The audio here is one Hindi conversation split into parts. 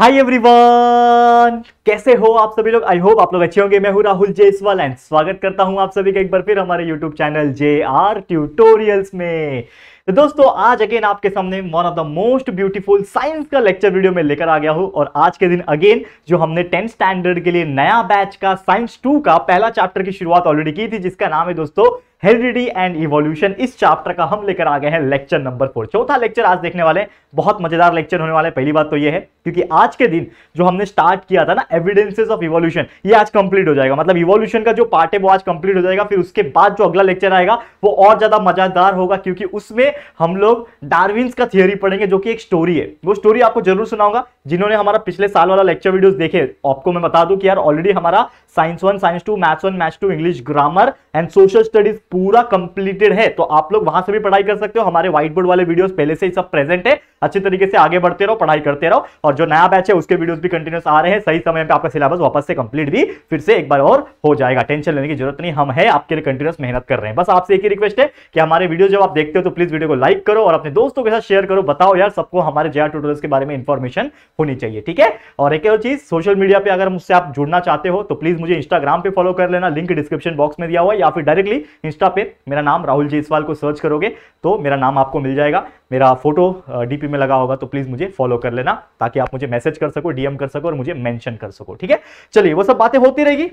हाय एवरीवन कैसे हो आप सभी लोग आई होप आप लोग अच्छे होंगे मैं हूं राहुल जेसवाल एंड स्वागत करता हूं आप सभी का एक बार फिर हमारे YouTube channel J R tutorials में तो दोस्तों आज अगेन आपके सामने one of the most beautiful science का लेक्चर वीडियो में लेकर आ गया हूं और आज के दिन अगेन जो हमने टेंथ स्टैंडर्ड के लिए नया बैच का साइंस टू का पहला चैप्टर की शुरुआत ऑलरेडी की थी जिसका नाम है दोस्तों हेरिडिटी एंड इवोल्यूशन इस चैप्टर का हम लेकर आ गए हैं लेक्चर नंबर फोर चौथा लेक्चर आज देखने वाले हैं बहुत मजेदार लेक्चर होने वाले पहली बात तो ये है क्योंकि आज के दिन जो हमने स्टार्ट किया था ना एविडेंसेस ऑफ इवोल्यूशन ये आज कंप्लीट हो जाएगा मतलब इवोल्यूशन का जो पार्ट है वो आज कंप्लीट हो जाएगा फिर उसके बाद जो अगला लेक्चर आएगा वो और ज्यादा मजेदार होगा क्योंकि उसमें हम लोग डार्विन्स का थियोरी पढ़ेंगे जो कि एक स्टोरी है वो स्टोरी आपको जरूर सुनाऊंगा जिन्होंने हमारा पिछले साल वाला लेक्चर वीडियोस देखे आपको मैं बता दूं कि यार ऑलरेडी हमारा science one science two maths one maths two English grammar and social studies पूरा कंप्लीटेड है तो आप लोग वहां से भी पढ़ाई कर सकते हो हमारे व्हाइट बोर्ड वाले वीडियोस पहले से ही सब प्रेजेंट है अच्छे तरीके से आगे बढ़ते रहो पढ़ाई करते रहो और जो नया बैच है उसके वीडियोस भी कंटिन्यूस आ रहे हैं सही समय पे आपका सिलेबस वापस से कंप्लीट भी फिर से एक बार और हो जाएगा टेंशन लेने की जरूरत नहीं हम है आपके लिए कंटिन्यूस मेहनत कर रहे हैं बस आपसे एक ही रिक्वेस्ट है कि हमारे वीडियो जब आप देखते हो तो प्लीज वीडियो को लाइक करो और अपने दोस्तों के साथ शेयर करो बताओ यार सबको हमारे जया ट्यूटोरियल्स के बारे में इन्फॉर्मेशन होनी चाहिए ठीक है और एक और चीज सोशल मीडिया पर अगर मुझसे आप जुड़ना चाहते हो तो प्लीज मुझे इंस्टाग्राम पर फॉलो कर लेना लिंक डिस्क्रिप्शन बॉक्स में दिया हुआ या फिर डायरेक्टली इंस्टा पे मेरा नाम राहुल जयसवाल को सर्च करोगे तो मेरा नाम आपको मिल जाएगा मेरा फोटो डीपी में लगा होगा तो प्लीज़ मुझे फॉलो कर लेना ताकि आप मुझे मैसेज कर सको डीएम कर सको और मुझे मेंशन कर सको ठीक है चलिए वो सब बातें होती रहेगी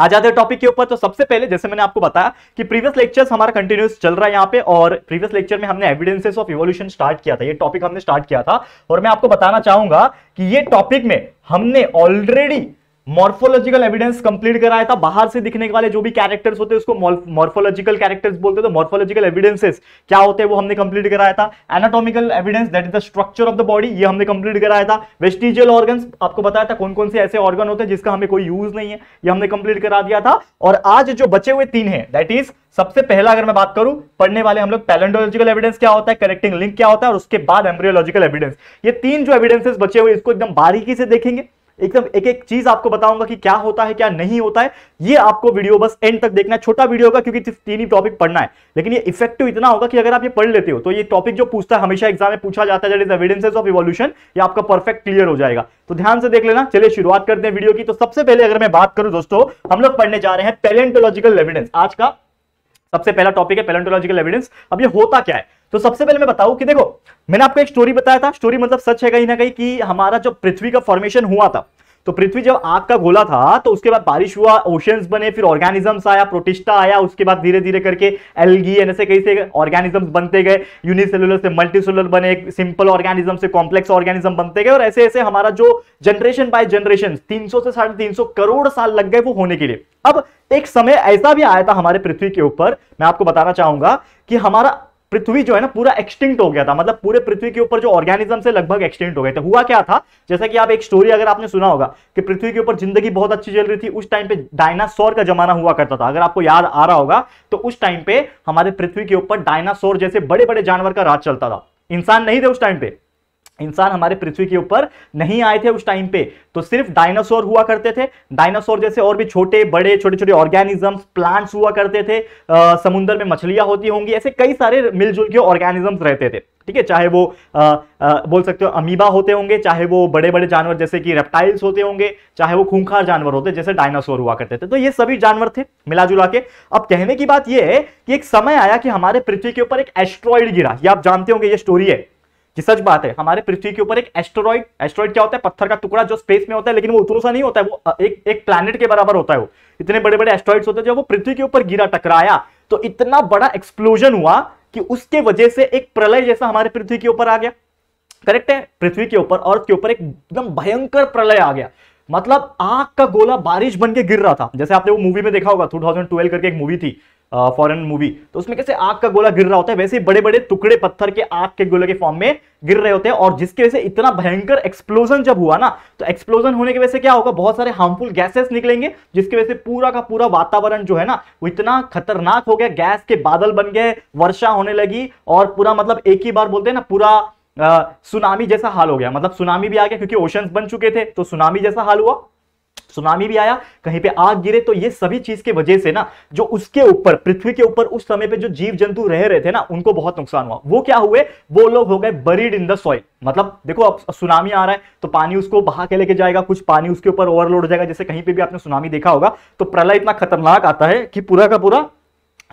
आ जाते हैं टॉपिक के ऊपर तो सबसे पहले जैसे मैंने आपको बताया कि प्रीवियस लेक्चर्स हमारा कंटिन्यूस चल रहा है यहाँ पे और प्रीवियस लेक्चर में हमने एविडेंसेस ऑफ इवोल्यूशन स्टार्ट किया था ये टॉपिक हमने स्टार्ट किया था और मैं आपको बताना चाहूंगा कि ये टॉपिक में हमने ऑलरेडी मॉर्फोलॉजिकल एविडेंस कंप्लीट कराया था बाहर से दिखने वाले जो भी कैरेक्टर्स होते हैं उसको मॉर्फोलॉजिकल कैरेक्टर्स बोलते तो मॉर्फोलॉजिकल एविडेंसेस क्या होते हैं वो हमने कंप्लीट कराया था anatomical evidence that is the structure of the body ये हमने कंप्लीट कराया था वेस्टिजियल ऑर्गन आपको बताया था कौन कौन से ऐसे ऑर्गन होते हैं जिसका हमें कोई यूज नहीं है ये हमने कंप्लीट करा दिया था और आज जो बचे हुए तीन है दैट इज सबसे पहला अगर मैं बात करूं पढ़ने वाले हम लोग पैलेंडोलॉजिकल एविडेंस क्या होता है करेक्टिंग लिंक क्या होता है और उसके बाद एम्ब्रियोलॉजिकल एविडेंस ये तीन जो एविडेंसेस बचे हुए इसको एकदम बारीकी से देखेंगे एकदम एक एक चीज आपको बताऊंगा कि क्या होता है क्या नहीं होता है ये आपको वीडियो बस एंड तक देखना है छोटा वीडियो होगा क्योंकि सिर्फ तीन ही टॉपिक पढ़ना है लेकिन ये इफेक्टिव तो इतना होगा कि अगर आप ये पढ़ लेते हो तो ये टॉपिक जो पूछता है हमेशा एग्जाम में पूछा जाता है एविडेंसेज ऑफ इवोल्यूशन ये आपका परफेक्ट क्लियर हो जाएगा तो ध्यान से देख लेना चलिए शुरुआत करते हैं वीडियो की तो सबसे पहले अगर मैं बात करूं दोस्तों हम लोग पढ़ने जा रहे हैं पेलेंटोलॉजिकल एविडेंस आज का सबसे पहला टॉपिक है पेलेंटोलॉजिकल एविडेंस अब ये होता क्या है तो सबसे पहले मैं बताऊं कि देखो मैंने आपको एक स्टोरी बताया था स्टोरी मतलब सच है कहीं ना कहीं कि हमारा जो पृथ्वी का फॉर्मेशन हुआ था तो पृथ्वी जब आग का गोला था तो उसके बाद बारिश हुआ ओशंस बने फिर ऑर्गेनिजम्स आया प्रोटिस्टा आया उसके बाद धीरे धीरे करके एलगी ऐसे कई से ऑर्गेनिजम्स बनते गए यूनिसेलुलर से मल्टीसेलुलर बने सिंपल ऑर्गेनिज्म से कॉम्प्लेक्स ऑर्गेनिज्म बनते गए और ऐसे ऐसे हमारा जो जनरेशन बाय जनरेशन तीन से साढ़े तीन करोड़ साल लग गए वो होने के लिए अब एक समय ऐसा भी आया था हमारे पृथ्वी के ऊपर मैं आपको बताना चाहूंगा कि हमारा पृथ्वी जो है ना पूरा एक्सटिंक्ट हो गया था मतलब पूरे पृथ्वी के ऊपर जो ऑर्गेनिज्म से लगभग एक्सटिंक्ट हो गए थे हुआ क्या था जैसा कि आप एक स्टोरी अगर आपने सुना होगा कि पृथ्वी के ऊपर जिंदगी बहुत अच्छी चल रही थी उस टाइम पे डायनासोर का जमाना हुआ करता था अगर आपको याद आ रहा होगा तो उस टाइम पे हमारे पृथ्वी के ऊपर डायनासोर जैसे बड़े बड़े जानवर का राज चलता था इंसान नहीं थे उस टाइम पे इंसान हमारे पृथ्वी के ऊपर नहीं आए थे उस टाइम पे तो सिर्फ डायनासोर हुआ करते थे डायनासोर जैसे और भी छोटे बड़े छोटे छोटे ऑर्गेनिजम्स प्लांट्स हुआ करते थे आ, समुंदर में मछलियां होती होंगी ऐसे कई सारे मिलजुल के ऑर्गेनिजम्स रहते थे ठीक है चाहे वो आ, आ, बोल सकते हो अमीबा होते होंगे चाहे वो बड़े बड़े जानवर जैसे कि रेप्टाइल्स होते होंगे चाहे वो खूंखार जानवर होते जैसे डायनासोर हुआ करते थे तो ये सभी जानवर थे मिला के अब कहने की बात यह है कि एक समय आया कि हमारे पृथ्वी के ऊपर एक एस्ट्रॉइड गिरा ये आप जानते होंगे ये स्टोरी है कि सच बात है हमारे पृथ्वी के ऊपर एक एस्ट्रॉइड एस्ट्रॉइड क्या होता है पत्थर का टुकड़ा जो स्पेस में होता है लेकिन वो उतरों सा नहीं होता है वो एक एक प्लानट के बराबर होता है वो इतने बड़े बड़े एस्ट्रॉइड्स होते हैं जब वो पृथ्वी के ऊपर गिरा टकराया तो इतना बड़ा एक्सप्लोजन हुआ कि उसके वजह से एक प्रलय जैसा हमारे पृथ्वी के ऊपर आ गया करेक्ट है पृथ्वी के ऊपर अर्थ के ऊपर एकदम भयंकर प्रलय आ गया मतलब आग का गोला बारिश बन के गिर रहा था जैसे आपने वो मूवी में देखा होगा 2012 करके एक मूवी थी फॉरन मूवी तो उसमें कैसे आग का गोला गिर रहा होता है वैसे बड़े बड़े टुकड़े पत्थर के आग के गोले के फॉर्म में गिर रहे होते हैं और जिसकी वजह से इतना भयंकर एक्सप्लोजन जब हुआ ना तो एक्सप्लोजन होने की वजह से क्या होगा बहुत सारे हार्मफुल गैसेस निकलेंगे जिसकी वजह से पूरा का पूरा वातावरण जो है ना वो इतना खतरनाक हो गया गैस के बादल बन गए वर्षा होने लगी और पूरा मतलब एक ही बार बोलते हैं ना पूरा सुनामी जैसा हाल हो गया मतलब सुनामी भी आ गया क्योंकि ओशंस बन चुके थे तो सुनामी जैसा हाल हुआ सुनामी भी आया कहीं पे आग गिरे तो ये सभी चीज के वजह से ना जो उसके ऊपर पृथ्वी के ऊपर उस समय पे जो जीव जंतु रह रहे थे ना उनको बहुत नुकसान हुआ वो क्या हुए वो लोग हो गए बरीड इन द सॉइल मतलब देखो अब सुनामी आ रहा है तो पानी उसको बहा के लेके जाएगा कुछ पानी उसके ऊपर ओवरलोड हो जाएगा जैसे कहीं पे भी आपने सुनामी देखा होगा तो प्रलय इतना खतरनाक आता है कि पूरा का पूरा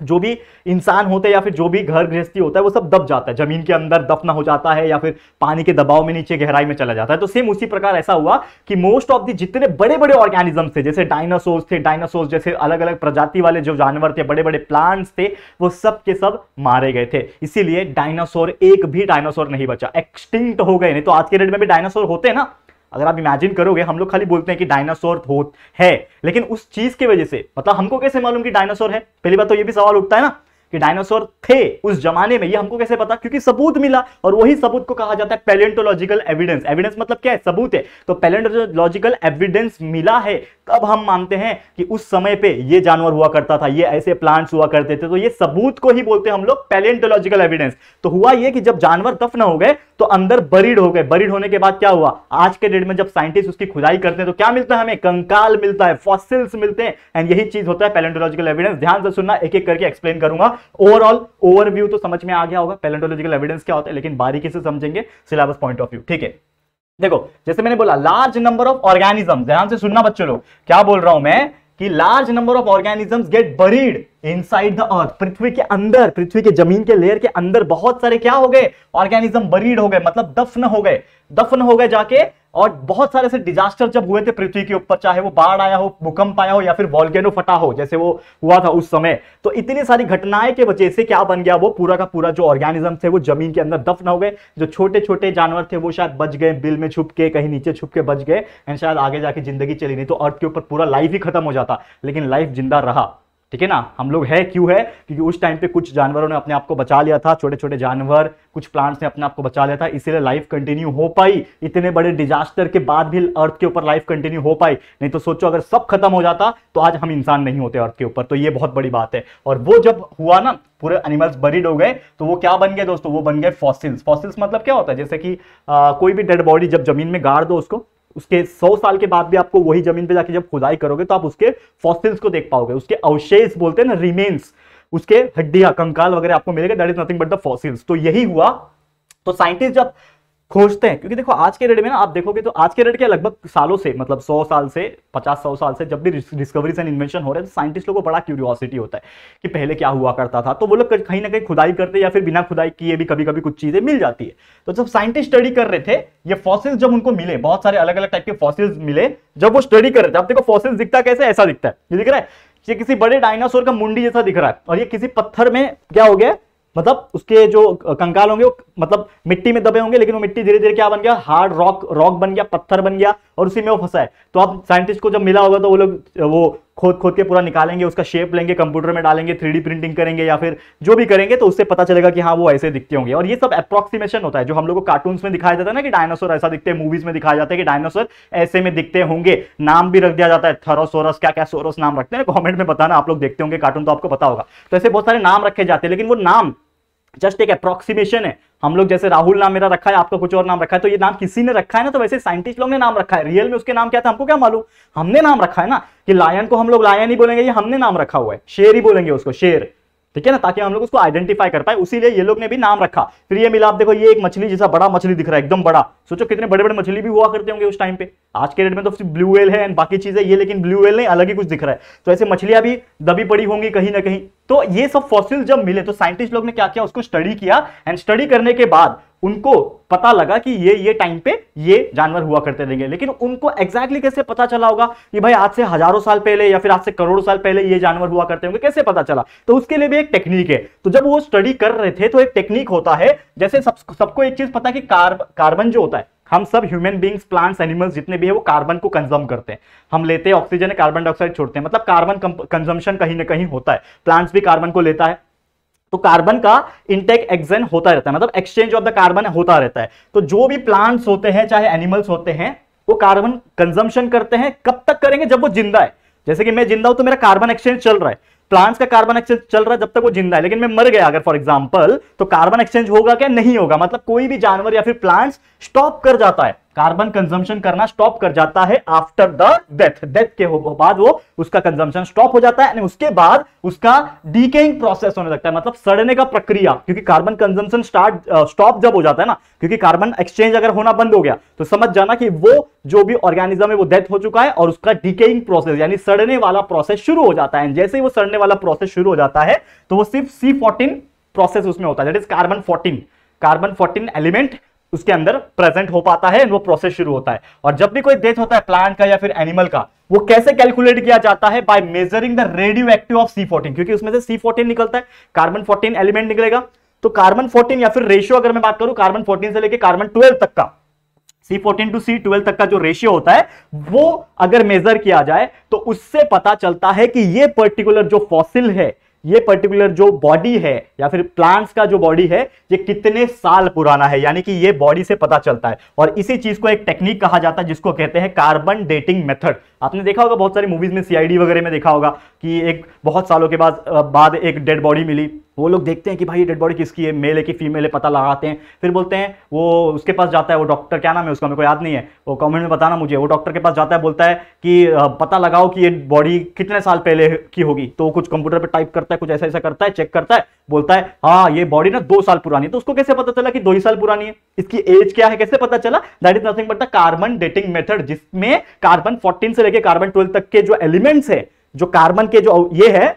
जो भी इंसान होते हैं या फिर जो भी घर गृहस्थी होता है वो सब दब जाता है जमीन के अंदर दफना हो जाता है या फिर पानी के दबाव में नीचे गहराई में चला जाता है तो सेम उसी प्रकार ऐसा हुआ कि मोस्ट ऑफ द जितने बड़े बड़े ऑर्गेनिजम्स थे जैसे डायनासोर्स थे डायनासोर्स जैसे अलग अलग प्रजाति वाले जो जानवर थे बड़े बड़े प्लांट्स थे वो सब के सब मारे गए थे इसीलिए डायनासोर एक भी डायनासोर नहीं बचा एक्सटिंक्ट हो गए नहीं तो आज के डेट में भी डायनासोर होते हैं ना अगर आप इमेजिन करोगे हम लोग खाली बोलते हैं कि डायनासोर है लेकिन उस चीज की वजह से मतलब हमको कैसे मालूम कि डायनासोर है पहली बात तो ये भी सवाल उठता है ना कि डायनासोर थे उस जमाने में ये हमको कैसे पता क्योंकि सबूत मिला और वही सबूत को कहा जाता है पैलेंटोलॉजिकल एविडेंस एविडेंस मतलब क्या है सबूत है तो पैलेंटोलॉजिकल एविडेंस मिला है तब हम मानते हैं कि उस समय पे ये जानवर हुआ करता था ये ऐसे प्लांट्स हुआ करते थे तो ये सबूत को ही बोलते हैं हम लोग पैलेंटोलॉजिकल एविडेंस तो हुआ ये कि जब जानवर दफन हो गए तो अंदर बरीड हो गए बरीड होने के बाद क्या हुआ आज के डेट में जब साइंटिस्ट उसकी खुदाई करते हैं तो क्या मिलता है हमें कंकाल मिलता है फॉसिल्स मिलते हैं एंड यही चीज होता है पैलेंटोलॉजिकल एविडेंस ध्यान से सुनना एक एक करके एक्सप्लेन करूंगा ओवरऑल ओवरव्यू तो समझ में आ गया होगा पैलेंटोलॉजिकल एविडेंस क्या होता है लेकिन बारीकी से समझेंगे सिलेबस पॉइंट ऑफ व्यू ठीक है देखो जैसे मैंने बोला लार्ज नंबर ऑफ ऑर्गेनिज्म ध्यान से सुनना बच्चों लोग क्या बोल रहा हूं मैं कि large number of organisms get buried inside the earth पृथ्वी के अंदर पृथ्वी के जमीन के लेयर के अंदर बहुत सारे क्या हो गए ऑर्गेनिज्म बरीड हो गए मतलब दफन हो गए दफन हो गए जाके और बहुत सारे ऐसे डिजास्टर जब हुए थे पृथ्वी के ऊपर चाहे वो बाढ़ आया हो भूकंप आया हो या फिर वॉल्केनो फटा हो जैसे वो हुआ था उस समय तो इतनी सारी घटनाएं के वजह से क्या बन गया वो पूरा का पूरा जो ऑर्गेनिज्म थे वो जमीन के अंदर दफन हो गए जो छोटे छोटे जानवर थे वो शायद बच गए बिल में छुप के कहीं नीचे छुप के बच गए एंड शायद आगे जाके जिंदगी चली नहीं तो अर्थ के ऊपर पूरा लाइफ ही खत्म हो जाता लेकिन लाइफ जिंदा रहा ठीक है ना हम लोग है क्यों है क्योंकि उस टाइम पे कुछ जानवरों ने अपने आप को बचा लिया था छोटे छोटे जानवर कुछ प्लांट्स ने अपने आप को बचा लिया था इसीलिए लाइफ कंटिन्यू हो पाई इतने बड़े डिजास्टर के बाद भी अर्थ के ऊपर लाइफ कंटिन्यू हो पाई नहीं तो सोचो अगर सब खत्म हो जाता तो आज हम इंसान नहीं होते अर्थ के ऊपर तो ये बहुत बड़ी बात है और वो जब हुआ ना पूरे एनिमल्स बरीड हो गए तो वो क्या बन गए दोस्तों वो बन गए फॉसिल्स फॉसिल्स मतलब क्या होता है जैसे कि आ, कोई भी डेड बॉडी जब जमीन में गाड़ दो उसको उसके सौ साल के बाद भी आपको वही जमीन पे जाके जब खुदाई करोगे तो आप उसके फॉसिल्स को देख पाओगे उसके अवशेष बोलते हैं ना रिमेन्स उसके हड्डियां कंकाल वगैरह आपको मिलेगा that is nothing but the fossils तो यही हुआ तो साइंटिस्ट जब खोजते हैं क्योंकि देखो आज के डेट में ना आप देखोगे तो आज के डेट के लगभग सालों से मतलब 100 साल से 50 सौ साल से जब भी डिस्कवरीज एंड इन्वेंशन हो रहे हैं तो साइंटिस्ट लोगों को बड़ा क्यूरियोसिटी होता है कि पहले क्या हुआ करता था तो वो लोग कहीं ना कहीं खुदाई करते या फिर बिना खुदाई किए भी कभी कभी कुछ चीजें मिल जाती है तो जब साइंटिस्ट स्टडी कर रहे थे ये फॉसिल्स जब उनको मिले बहुत सारे अलग अलग टाइप के फॉसिल्स मिले जब वो स्टडी कर रहे थे आप देखो फॉसिल्स दिखता कैसे ऐसा दिखता है ये दिख रहा है ये किसी बड़े डायनासोर का मुंडी जैसा दिख रहा है और ये किसी पत्थर में क्या हो गया मतलब उसके जो कंकाल होंगे वो मतलब मिट्टी में दबे होंगे लेकिन वो मिट्टी धीरे धीरे क्या बन गया हार्ड रॉक रॉक बन गया पत्थर बन गया और उसी में वो फंसा है तो आप साइंटिस्ट को जब मिला होगा तो वो लोग वो खोद खोद के पूरा निकालेंगे उसका शेप लेंगे कंप्यूटर में डालेंगे थ्री प्रिंटिंग करेंगे या फिर जो भी करेंगे तो उससे पता चलेगा कि हाँ वो ऐसे दिखते होंगे और ये सब अप्रोक्सीमेशन होता है जो हम लोग को कार्टून में दिखाया जाता है ना कि डायनासोर ऐसा दिखते हैं मूवीज में दिखाया जाता है कि डायनासोर ऐसे में दिखते होंगे नाम भी रख दिया जाता है थरोसोरस क्या क्या सोरस नाम रखते हैं कॉमेंट में बताना आप लोग देखते होंगे कार्टून तो आपको पता होगा तो ऐसे बहुत सारे नाम रखे जाते हैं लेकिन वो नाम जस्ट एक अप्रोक्सीमेशन है हम लोग जैसे राहुल नाम मेरा रखा है आपका कुछ और नाम रखा है तो ये नाम किसी ने रखा है ना तो वैसे साइंटिस्ट लोग ने नाम रखा है रियल में उसके नाम क्या था हमको क्या मालूम हमने नाम रखा है ना कि लायन को हम लोग लायन ही बोलेंगे ये हमने नाम रखा हुआ है शेर ही बोलेंगे उसको शेर ठीक है ना ताकि हम लोग उसको आइडेंटिफाई कर पाए उसी ये लोग ने भी नाम रखा फिर ये मिला आप देखो ये एक मछली जैसा बड़ा मछली दिख रहा है एकदम बड़ा सोचो कितने बड़े बड़े मछली भी हुआ करते होंगे उस टाइम पे आज के डेट में तो ब्लू वेल है बाकी चीजें ये लेकिन ब्लू वेल नहीं अलग ही कुछ दिख रहा है तो ऐसे मछलियां भी दबी पड़ी होंगी कहीं ना कहीं तो ये सब फॉसिल जब मिले तो साइंटिस्ट लोग ने क्या किया उसको स्टडी किया एंड स्टडी करने के बाद उनको पता लगा कि ये ये टाइम पे ये जानवर हुआ करते रहेंगे लेकिन उनको एग्जैक्टली exactly कैसे पता चला होगा कि भाई आज से हजारों साल पहले या फिर आज से करोड़ों साल पहले ये जानवर हुआ करते होंगे कैसे पता चला तो उसके लिए भी एक टेक्निक है तो जब वो स्टडी कर रहे थे तो एक टेक्निक होता है जैसे सब, सबको एक चीज पता है कि कार्बन जो होता है हम सब ह्यूमन बींग्स प्लांट्स एनिमल्स जितने भी है वो कार्बन को कंज्यूम करते हैं हम लेते हैं ऑक्सीजन कार्बन डाइऑक्साइड छोड़ते हैं मतलब कार्बन कंजम्पन कहीं ना कहीं होता है प्लांट्स भी कार्बन को लेता है तो कार्बन का इंटेक एक्सन होता रहता है मतलब एक्सचेंज ऑफ द कार्बन होता रहता है तो जो भी प्लांट्स होते हैं चाहे एनिमल्स होते हैं वो कार्बन कंजम्पन करते हैं कब तक करेंगे जब वो जिंदा है जैसे कि मैं जिंदा हूं तो मेरा कार्बन एक्सचेंज चल रहा है प्लांट्स का कार्बन एक्सचेंज चल रहा है जब तक वो जिंदा है लेकिन मैं मर गया अगर फॉर एग्जाम्पल तो कार्बन एक्सचेंज होगा क्या नहीं होगा मतलब कोई भी जानवर या फिर प्लांट्स स्टॉप कर जाता है कार्बन कंजम्पशन करना स्टॉप कर जाता है आफ्टर द डेथ डेथ के बाद वो उसका कंजम्पशन स्टॉप हो जाता है यानी उसके बाद उसका डीकेइंग प्रोसेस होने लगता है मतलब सड़ने का प्रक्रिया क्योंकि कार्बन कंजम्पशन स्टार्ट स्टॉप जब हो जाता है ना क्योंकि कार्बन एक्सचेंज अगर होना बंद हो गया तो समझ जाना कि वो जो भी ऑर्गेनिज्म है वो डेथ हो चुका है और उसका डीकेइंग प्रोसेस यानी सड़ने वाला प्रोसेस शुरू हो जाता है जैसे ही वो सड़ने वाला प्रोसेस शुरू हो जाता है तो वो सिर्फ सी प्रोसेस उसमें होता है that is carbon fourteen carbon fourteen element उसके अंदर प्रेजेंट हो पाता है वो प्रोसेस शुरू होता है और जब भी कोई डेथ होता है प्लांट का या फिर एनिमल का वो कैसे कैलकुलेट किया जाता है by measuring the radioactive of C fourteen क्योंकि उसमें से सी फोर्टीन निकलता है कार्बन फोर्टीन एलिमेंट निकलेगा तो कार्बन फोर्टीन या फिर रेशियो अगर मैं बात करूं कार्बन फोर्टीन से लेकर कार्बन ट्वेल्व तक का C fourteen to C twelve तक का जो रेशियो होता है वो अगर मेजर किया जाए तो उससे पता चलता है कि ये पर्टिकुलर जो फॉसिल है ये पर्टिकुलर जो बॉडी है या फिर प्लांट्स का जो बॉडी है ये कितने साल पुराना है यानी कि ये बॉडी से पता चलता है और इसी चीज को एक टेक्निक कहा जाता है जिसको कहते हैं कार्बन डेटिंग मेथड आपने देखा होगा बहुत सारी मूवीज में सीआईडी वगैरह में देखा होगा कि एक बहुत सालों के बाद बाद एक डेड बॉडी मिली वो लोग देखते हैं कि भाई ये डेड बॉडी किसकी है मेल है कि फीमेल है पता लगाते हैं फिर बोलते हैं वो उसके पास जाता है वो डॉक्टर क्या नाम है उसका मेरे को याद नहीं है वो कमेंट में बताना मुझे वो डॉक्टर के पास जाता है बोलता है कि पता लगाओ कि ये बॉडी कितने साल पहले की होगी तो कुछ कंप्यूटर पर टाइप करता है कुछ ऐसा ऐसा करता है चेक करता है बोलता है हाँ ये बॉडी ना दो साल पुरानी है तो उसको कैसे पता चला कि दो ही साल पुरानी है इसकी एज क्या है कैसे पता चला that is nothing but the carbon dating method जिसमें कार्बन फोर्टीन से लेकर कार्बन ट्वेल्व तक के जो एलिमेंट्स है जो कार्बन के जो ये है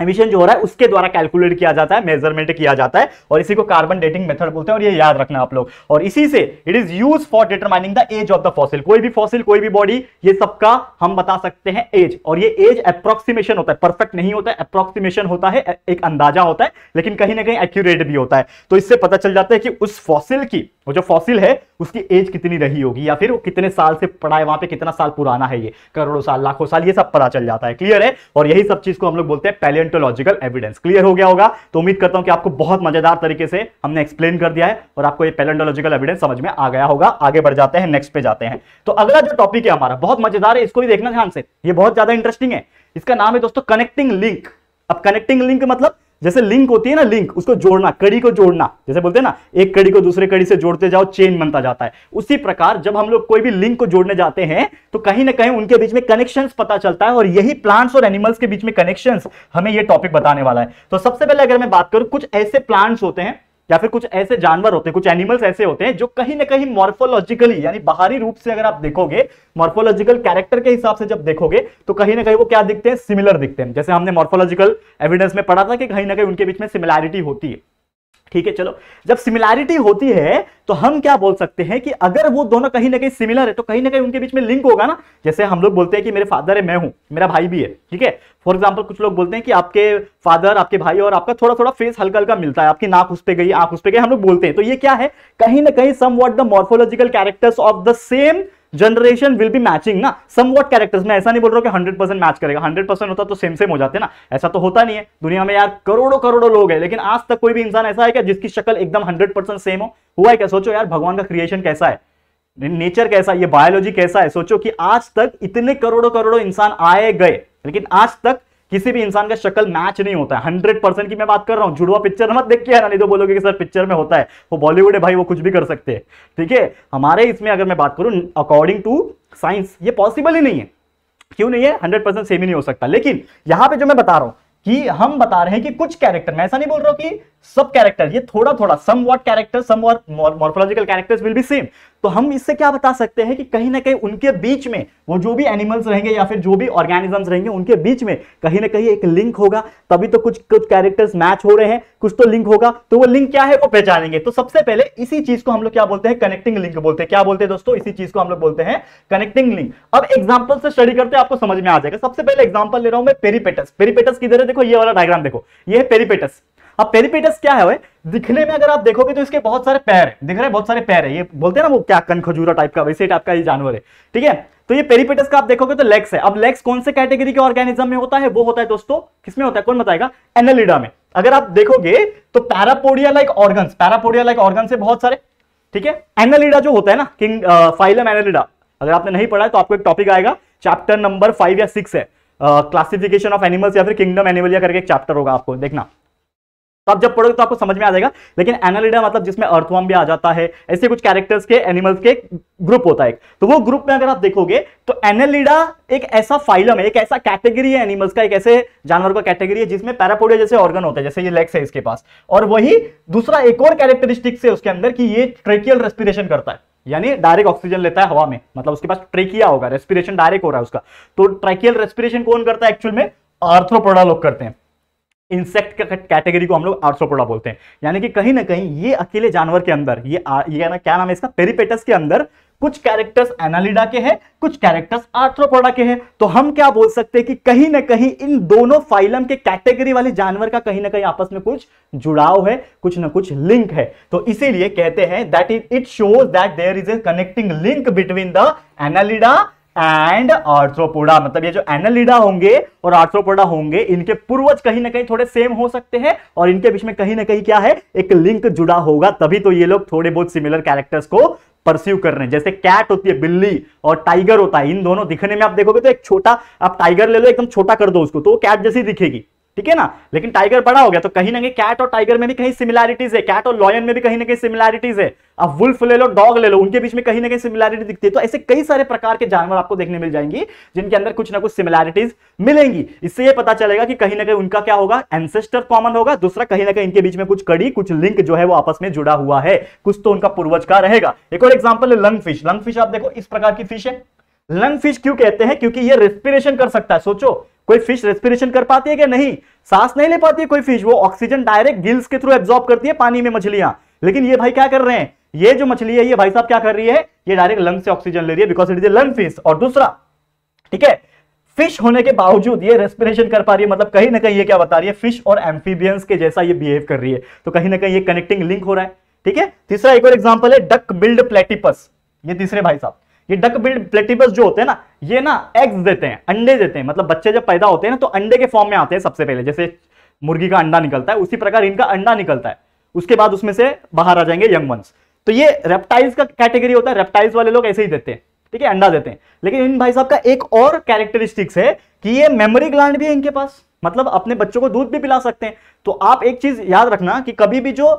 एमिशन जो हो रहा है उसके द्वारा कैलकुलेट किया जाता है मेजरमेंट किया जाता है और इसी को कार्बन डेटिंग मेथड बोलते हैं और ये याद रखना आप लोग और इसी से it is use for determining the age of the fossil कोई भी फॉसिल कोई भी बॉडी ये सबका हम बता सकते हैं एज और ये एज अप्रोक्सीमेशन होता है परफेक्ट नहीं होता है अप्रोक्सीमेशन होता है एक अंदाजा होता है लेकिन कहीं ना कहीं एक्यूरेट भी होता है तो इससे पता चल जाता है कि उस फॉसिल की वो जो फॉसिल है उसकी एज कितनी रही होगी या फिर वो कितने साल से पड़ा है वहां पे कितना साल पुराना है ये करोड़ों साल लाखों साल ये सब पता चल जाता है क्लियर है और यही सब चीज को हम लोग बोलते हैं पहले पेडेंटोलॉजिकल एविडेंस क्लियर हो गया होगा तो उम्मीद करता हूं कि आपको बहुत मजेदार तरीके से हमने एक्सप्लेन कर दिया है और आपको ये पेलेंटोलॉजिकल एविडेंस समझ में आ गया होगा आगे बढ़ जाते हैं नेक्स्ट पे जाते हैं तो अगला जो टॉपिक है हमारा बहुत मजेदार है इसको भी देखना ध्यान से ये बहुत ज्यादा इंटरेस्टिंग है इसका नाम है दोस्तों कनेक्टिंग लिंक अब कनेक्टिंग लिंक मतलब जैसे लिंक होती है ना लिंक उसको जोड़ना कड़ी को जोड़ना जैसे बोलते हैं ना एक कड़ी को दूसरे कड़ी से जोड़ते जाओ चेन बनता जाता है उसी प्रकार जब हम लोग कोई भी लिंक को जोड़ने जाते हैं तो कहीं ना कहीं उनके बीच में कनेक्शन पता चलता है और यही प्लांट्स और एनिमल्स के बीच में कनेक्शन हमें यह टॉपिक बताने वाला है तो सबसे पहले अगर मैं बात करूं कुछ ऐसे प्लांट्स होते हैं या फिर कुछ ऐसे जानवर होते हैं कुछ एनिमल्स ऐसे होते हैं जो कहीं ना कहीं मॉर्फोलॉजिकली यानी बाहरी रूप से अगर आप देखोगे मॉर्फोलॉजिकल कैरेक्टर के हिसाब से जब देखोगे तो कहीं ना कहीं वो क्या दिखते हैं सिमिलर दिखते हैं जैसे हमने मॉर्फोलॉजिकल एविडेंस में पढ़ा था कि कहीं ना कहीं उनके बीच में सिमिलैरिटी होती है ठीक है चलो जब सिमिलैरिटी होती है तो हम क्या बोल सकते हैं कि अगर वो दोनों कहीं ना कहीं सिमिलर है तो कहीं ना कहीं उनके बीच में लिंक होगा ना जैसे हम लोग बोलते हैं कि मेरे फादर है मैं हूं मेरा भाई भी है ठीक है फॉर एग्जाम्पल कुछ लोग बोलते हैं कि आपके फादर आपके भाई और आपका थोड़ा थोड़ा फेस हल्का हल्का मिलता है आपकी नाक उस पर गई आंख उस पर गई हम लोग बोलते हैं तो ये क्या है कहीं ना कहीं somewhat the morphological characters of the same generation will be matching ना सम वॉट कैरेक्टर्स मैं ऐसा नहीं बोल रहा हूँ कि हंड्रेड परसेंट मैच करेगा हंड्रेड परसेंट होता तो सेम सेम हो जाते ना ऐसा तो होता नहीं है दुनिया में यार करोड़ों करोड़ों लोग हैं लेकिन आज तक कोई भी इंसान ऐसा है क्या जिसकी शक्ल एकदम हंड्रेड परसेंट सेम हो हुआ है क्या सोचो यार भगवान का क्रिएशन कैसा है नेचर कैसा है ये बायोलॉजी कैसा है सोचो कि आज तक इतने करोड़ों करोड़ों इंसान आए गए लेकिन आज तक किसी भी इंसान का शक्ल मैच नहीं होता है हंड्रेड परसेंट की मैं बात कर रहा हूँ जुड़वा पिक्चर मत देख के है ना नहीं तो बोलोगे कि सर पिक्चर में होता है वो बॉलीवुड है भाई वो कुछ भी कर सकते हैं ठीक है हमारे इसमें अगर मैं बात करूँ अकॉर्डिंग टू साइंस ये पॉसिबल ही नहीं है क्यों नहीं है हंड्रेड परसेंट सेम ही नहीं हो सकता लेकिन यहाँ पे जो मैं बता रहा हूँ कि हम बता रहे हैं कि कुछ कैरेक्टर मैं ऐसा नहीं बोल रहा हूं कि सब कैरेक्टर ये थोड़ा थोड़ा somewhat character somewhat morphological characters will be same तो हम इससे क्या बता सकते हैं कि कहीं ना कहीं उनके बीच में वो जो भी एनिमल्स रहेंगे या फिर जो भी ऑर्गेनिजम्स रहेंगे उनके बीच में कहीं ना कहीं एक लिंक होगा तभी तो कुछ कुछ कैरेक्टर्स मैच हो रहे हैं कुछ तो लिंक होगा तो वो लिंक क्या है वो पहचानेंगे तो सबसे पहले इसी चीज को हम लोग क्या बोलते हैं कनेक्टिंग लिंक बोलते हैं क्या बोलते हैं दोस्तों इसी चीज को हम लोग बोलते हैं कनेक्टिंग लिंक अब एग्जाम्पल से स्टडी करते हैं आपको समझ में आ जाएगा सबसे पहले एग्जाम्पल ले रहा हूं मैं पेरीपेटस पेरीपेटस की देखो ये वाला डायग्राम देखो ये पेरीपेटस अब पेरीपेटस क्या है दिखने में अगर आप देखोगे तो इसके बहुत सारे पैर दिख रहे हैं बहुत सारे पैर है ये बोलते हैं ना वो क्या कन खजूरा टाइप का वैसे टाइप का ये जानवर है ठीक है तो ये पेरीपेटस का आप देखोगे तो लेग्स है अब लेग्स कौन से कैटेगरी के ऑर्गेनिज्म में होता है वो होता है दोस्तों किसमें होता है कौन बताएगा एनलिडा में अगर आप देखोगे तो parapodia like organ parapodia like organ से बहुत सारे ठीक है एनलिडा जो होता है ना किंग फाइलम एनलिडा अगर आपने नहीं पढ़ा है तो आपको एक टॉपिक आएगा चैप्टर नंबर फाइव या सिक्स है क्लासिफिकेशन ऑफ एनिमल्स या फिर किंगडम एनिमल या करके एक चैप्टर होगा आपको देखना तो आप जब पढ़ोगे तो आपको समझ में आ जाएगा लेकिन एनालिडा मतलब जिसमें अर्थवॉर्म भी आ जाता है ऐसे कुछ कैरेक्टर्स के एनिमल्स के ग्रुप होता है तो वो ग्रुप में अगर आप देखोगे तो एनालिडा एक ऐसा फाइलम है एक ऐसा कैटेगरी है एनिमल्स का एक ऐसे जानवर का कैटेगरी है जिसमें पैरापोडिया जैसे ऑर्गन होता है जैसे ये लेग्स है इसके पास और वही दूसरा एक और कैरेक्टरिस्टिक्स है उसके अंदर कि ये ट्रेकियल रेस्पिरेशन करता है यानी डायरेक्ट ऑक्सीजन लेता है हवा में मतलब उसके पास ट्रेकिया होगा रेस्पिरेशन डायरेक्ट हो रहा है उसका तो ट्रेकियल रेस्पिरेशन कौन करता है एक्चुअल में आर्थ्रोपोडा लोग करते हैं इंसेक्ट कैटेगरी को हम लोग आर्थ्रोपोडा बोलते हैं यानी कि कहीं ना कहीं ये अकेले जानवर के अंदर ये आ, ये ना क्या नाम है इसका पेरीपेटस के अंदर कुछ कैरेक्टर्स एनालिडा के हैं कुछ कैरेक्टर्स आर्थ्रोपोडा के हैं तो हम क्या बोल सकते हैं कि कहीं ना कहीं इन दोनों फाइलम के कैटेगरी वाले जानवर का कहीं ना कहीं आपस में कुछ जुड़ाव है कुछ ना कुछ लिंक है तो इसीलिए कहते हैं that is it shows that there is a connecting link between the Annelida and Arthropoda मतलब ये जो एनलिडा होंगे और आर्थ्रोपोडा होंगे इनके पूर्वज कहीं ना कहीं थोड़े सेम हो सकते हैं और इनके बीच में कहीं ना कहीं क्या है एक लिंक जुड़ा होगा तभी तो ये लोग थोड़े बहुत सिमिलर कैरेक्टर्स को परस्यू कर रहे हैं जैसे कैट होती है बिल्ली और टाइगर होता है इन दोनों दिखने में आप देखोगे तो एक छोटा आप टाइगर ले लो एकदम छोटा कर दो उसको तो वो कैट जैसी दिखेगी ठीक है ना लेकिन टाइगर बड़ा हो गया तो कहीं ना कहीं कैट और टाइगर में भी कहीं सिमिलैरिटीज है कैट और लॉयन में भी कहीं ना कहीं सिमिलैरिटीज है अब वुल्फ ले लो डॉग ले लो उनके बीच में कहीं ना कहीं सिमिलैरिटी दिखती है तो ऐसे कई सारे प्रकार के जानवर आपको देखने मिल जाएंगी जिनके अंदर कुछ ना कुछ सिमिलैरिटीज मिलेंगी इससे यह पता चलेगा कि कहीं ना कहीं उनका क्या होगा एनसेस्टर कॉमन होगा दूसरा कहीं ना कहीं इनके बीच में कुछ कड़ी कुछ लिंक जो है वो आपस में जुड़ा हुआ है कुछ तो उनका पूर्वज का रहेगा एक और एग्जाम्पल है लंग फिश लंग फिश आप देखो इस प्रकार की फिश है लंग फिश क्यों कहते हैं क्योंकि ये रेस्पिरेशन कर सकता है सोचो कोई फिश रेस्पिरेशन कर पाती है क्या नहीं सांस नहीं ले पाती है कोई फिश वो ऑक्सीजन डायरेक्ट गिल्स के थ्रू एब्जॉर्ब करती है पानी में मछलियां लेकिन ये भाई क्या कर रहे हैं ये जो मछली है ये भाई साहब क्या कर रही है ये डायरेक्ट लंग से ऑक्सीजन ले रही है because it is a lung fish और दूसरा ठीक है फिश होने के बावजूद ये रेस्पिरेशन कर पा रही है मतलब कहीं ना कहीं ये क्या बता रही है फिश और एम्फीबियंस के जैसा ये बिहेव कर रही है तो कहीं ना कहीं ये कनेक्टिंग लिंक हो रहा है ठीक है तीसरा एक और एग्जांपल है डक बिल्ड प्लेटिपस ये तीसरे भाई साहब ये डक बिल्ड प्लेटिपस जो होते हैं ना ये ना एग्स देते हैं अंडे देते हैं मतलब बच्चे जब पैदा होते हैं ना तो अंडे के फॉर्म में आते हैं सबसे पहले जैसे मुर्गी का अंडा निकलता है उसी प्रकार इनका अंडा निकलता है उसके बाद उसमें से बाहर आ जाएंगे यंग वंस तो ये रेप्टाइल्स का कैटेगरी होता है रेप्टाइल्स वाले लोग ऐसे ही देते हैं ठीक है अंडा देते हैं लेकिन इन भाई साहब का एक और कैरेक्टरिस्टिक्स है कि ये मेमोरी ग्लैंड भी है इनके पास मतलब अपने बच्चों को दूध भी पिला सकते हैं तो आप एक चीज याद रखना कि कभी भी जो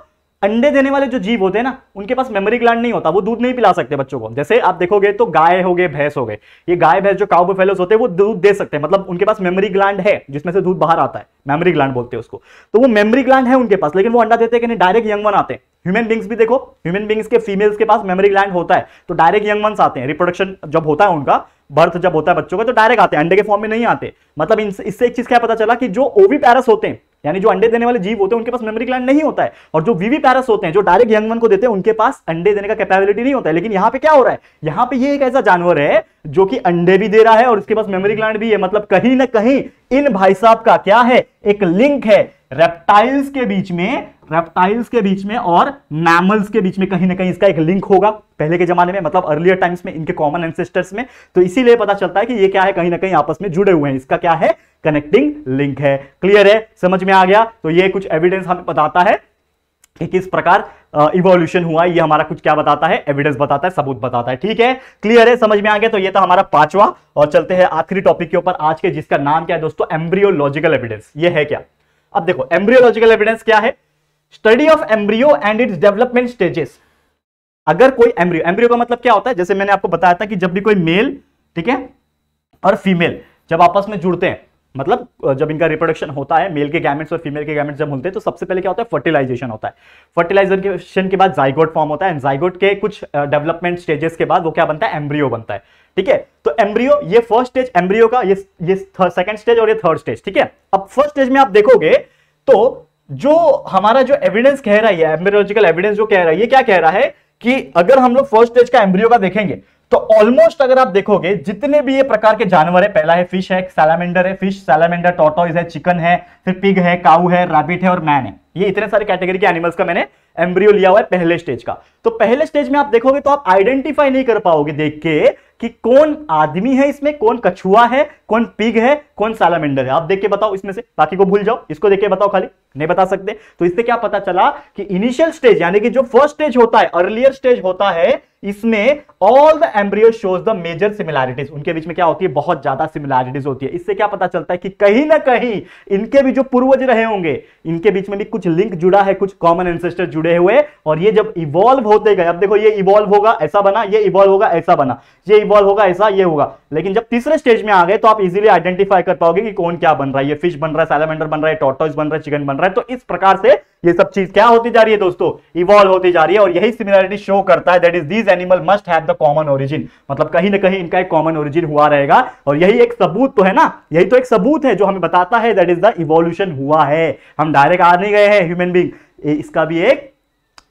अंडे देने वाले जो जीव होते हैं ना उनके पास मेमोरी ग्लैंड नहीं होता वो दूध नहीं पिला सकते बच्चों को जैसे आप देखोगे तो गाय हो गए भैंस हो गए ये गाय भैंस जो काउ होते हैं वो दूध दे सकते हैं मतलब उनके पास मेमोरी ग्लैंड है जिसमें से दूध बाहर आता है मेमोरी ग्लैंड बोलते हैं उसको तो वो मेमरी ग्लैंड है उनके पास लेकिन वो अंडा देते हैं कि नहीं डायरेक्ट यंग वन आते हैं ह्यूमन बींग्स भी देखो ह्यूमन बींग्स के फीमेल्स के पास मेमरी ग्लैंड होता है तो डायरेक्ट यंग वंस आते हैं रिप्रोडक्शन जब होता है उनका बर्थ जब होता है बच्चों का तो डायरेक्ट आते हैं अंडे के फॉर्म में नहीं आते मतलब इससे एक चीज क्या पता चला कि जो ओवी पैरस होते हैं यानी जो अंडे देने वाले जीव होते हैं उनके पास मेमोरी ग्लैंड नहीं होता है और जो वीवी पैरस होते हैं जो डायरेक्ट यंग को देते हैं उनके पास अंडे देने का कैपेबिलिटी नहीं होता है लेकिन यहाँ पे क्या हो रहा है यहाँ पे ये एक ऐसा जानवर है जो कि अंडे भी दे रहा है और उसके पास मेमोरी ग्लैंड भी है मतलब कहीं ना कहीं इन भाई साहब का क्या है एक लिंक है रेप्टाइल्स के बीच में रेप्टाइल्स के बीच में और मैमल्स के बीच में कहीं ना कहीं इसका एक लिंक होगा पहले के जमाने में मतलब अर्लियर टाइम्स में इनके कॉमन एंसेस्टर्स में तो इसीलिए पता चलता है कि ये क्या है कहीं ना कहीं आपस में जुड़े हुए हैं इसका क्या है कनेक्टिंग लिंक है क्लियर है समझ में आ गया तो ये कुछ एविडेंस हमें बताता है कि किस प्रकार इवोल्यूशन हुआ ये हमारा कुछ क्या बताता है एविडेंस बताता है सबूत बताता है ठीक है क्लियर है समझ में आ गया तो ये था हमारा पांचवा और चलते हैं आखिरी टॉपिक के ऊपर आज के जिसका नाम क्या है दोस्तों एम्ब्रियोलॉजिकल एविडेंस ये है क्या अब देखो एम्ब्रियोलॉजिकल एविडेंस क्या है study of embryo and its development stages अगर कोई एम्ब्रियो एम्ब्रियो का मतलब क्या होता है जैसे मैंने आपको बताया था कि जब भी कोई मेल ठीक है और फीमेल जब आपस में जुड़ते हैं मतलब जब इनका रिप्रोडक्शन होता है मेल के गैमेट्स और फीमेल के गैमेट्स जब होते हैं तो सबसे पहले क्या होता है फर्टिलाइजेशन होता है फर्टिलाइजेशन के बाद जाइगोट फॉर्म होता है एंड जाइगोट के कुछ डेवलपमेंट स्टेजेस के बाद वो क्या बनता है एम्ब्रियो बनता है ठीक है तो एम्ब्रियो ये फर्स्ट स्टेज एम्ब्रियो का ये ये सेकंड स्टेज और ये थर्ड स्टेज ठीक है अब फर्स्ट स्टेज में आप देखोगे तो जो हमारा जो एविडेंस कह रहा है एम्ब्रियोलॉजिकल एविडेंस जो कह रहा है ये क्या कह रहा है कि अगर हम लोग फर्स्ट स्टेज का एम्ब्रियो का देखेंगे तो ऑलमोस्ट अगर आप देखोगे जितने भी ये प्रकार के जानवर है पहला है फिश है सैलामेंडर है फिश सैलामेंडर टोटोइज है चिकन है फिर पिग है काउ है रैबिट है और मैन है ये इतने सारे कैटेगरी के एनिमल्स का मैंने एम्ब्रियो लिया हुआ है पहले स्टेज का तो पहले स्टेज में आप देखोगे तो आप आइडेंटिफाई नहीं कर पाओगे देख के कि कौन आदमी है इसमें कौन कछुआ है कौन पिग है कौन सालामेंडर है आप देख के बताओ इसमें से बाकी को भूल जाओ इसको देख के बताओ खाली नहीं बता सकते तो इससे क्या पता चला कि इनिशियल स्टेज यानी कि जो फर्स्ट स्टेज होता है अर्लियर स्टेज होता है इसमें all the embryo shows the major similarities उनके बीच में क्या होती है बहुत ज्यादा सिमिलैरिटीज होती है इससे क्या पता चलता है कि कहीं ना कहीं इनके भी जो पूर्वज रहे होंगे इनके बीच में भी कुछ लिंक जुड़ा है कुछ कॉमन एंसेस्टर जुड़े हुए और ये जब इवॉल्व होते गए अब देखो ये इवॉल्व होगा ऐसा बना ये इवॉल्व होगा ऐसा बना ये इन्वॉल्व होगा ऐसा ये होगा लेकिन जब तीसरे स्टेज में आ गए तो आप इजीली आइडेंटिफाई कर पाओगे कि कौन क्या बन रहा है ये फिश बन रहा है सैलामेंडर बन रहा है टॉटॉइस बन रहा है चिकन बन रहा है तो इस प्रकार से ये सब चीज क्या होती जा रही है दोस्तों इवॉल्व होती जा रही है और यही सिमिलरिटी शो करता है that is these animal must have the common origin मतलब कहीं ना कहीं इनका एक कॉमन ओरिजिन हुआ रहेगा और यही एक सबूत तो है ना यही तो एक सबूत है जो हमें बताता है दैट इज द इवोल्यूशन हुआ है हम डायरेक्ट आ नहीं गए हैं ह्यूमन बींग इसका भी एक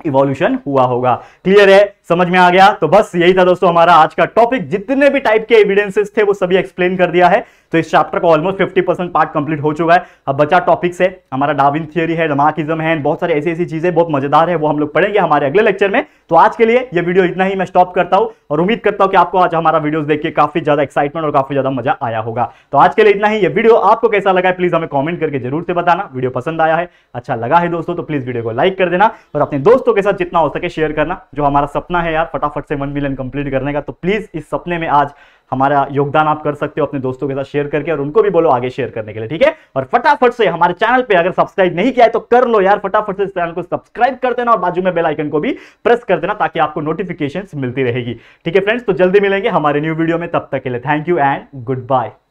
इवोल्यूशन हुआ होगा क्लियर है समझ में आ गया तो बस यही था दोस्तों हमारा आज का टॉपिक जितने भी टाइप के एविडेंसेस थे वो सभी एक्सप्लेन कर दिया है तो इस चैप्टर का almost fifty percent part complete हो चुका है अब बचा टॉपिक्स है हमारा डाविन थियरी है रमाकिज्म है बहुत सारी ऐसी ऐसी चीज़ें बहुत मजेदार है वो हम लोग पढ़ेंगे हमारे अगले लेक्चर में तो आज के लिए ये वीडियो इतना ही मैं स्टॉप करता हूँ और उम्मीद करता हूँ कि आपको आज हमारा वीडियो देख के काफी ज़्यादा एक्साइटमेंट और काफी ज़्यादा मजा आया होगा तो आज के लिए इतना ही ये वीडियो आपको कैसा लगा है प्लीज़ हमें कॉमेंट करके जरूर से बताना वीडियो पसंद आया है अच्छा लगा है दोस्तों तो प्लीज़ वीडियो को लाइक कर देना और अपने दोस्तों के साथ जितना हो सके शेयर करना जो हमारा सपना है यार फटाफट से वन मिलियन कंप्लीट करने का तो प्लीज़ इस सपने में आज हमारा योगदान आप कर सकते हो अपने दोस्तों के साथ शेयर करके और उनको भी बोलो आगे शेयर करने के लिए ठीक है और फटाफट से हमारे चैनल पे अगर सब्सक्राइब नहीं किया है तो कर लो यार फटाफट से इस चैनल को सब्सक्राइब कर देना और बाजू में बेल आइकन को भी प्रेस कर देना ताकि आपको नोटिफिकेशन मिलती रहेगी ठीक है फ्रेंड्स तो जल्दी मिलेंगे हमारे न्यू वीडियो में तब तक के लिए thank you and good bye